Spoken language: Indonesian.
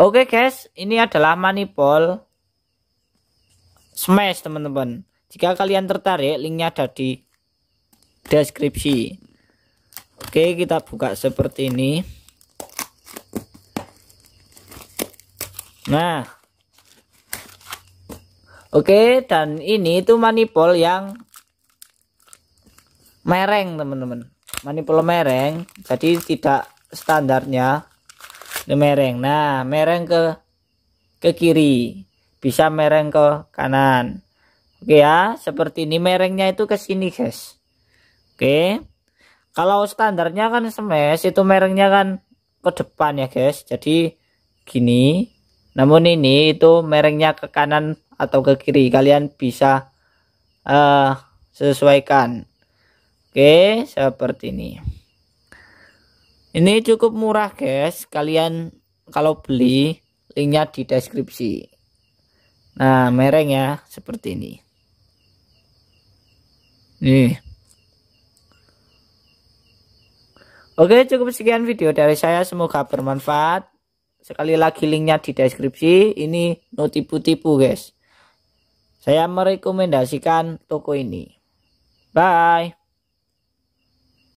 Oke guys, ini adalah manipol smash teman-teman. Jika kalian tertarik, linknya ada di deskripsi. Oke, kita buka seperti ini. Nah, oke dan ini itu manipol yang mereng teman-teman. Manipul mereng, jadi tidak standarnya mereng nah mereng ke ke kiri bisa mereng ke kanan oke ya seperti ini merengnya itu ke sini guys oke kalau standarnya kan semes itu merengnya kan ke depan ya guys jadi gini namun ini itu merengnya ke kanan atau ke kiri kalian bisa uh, sesuaikan oke seperti ini ini cukup murah guys, kalian kalau beli linknya di deskripsi. Nah mereng ya seperti ini. Nih. Oke cukup sekian video dari saya semoga bermanfaat. Sekali lagi linknya di deskripsi. Ini no tipu-tipu guys. Saya merekomendasikan toko ini. Bye.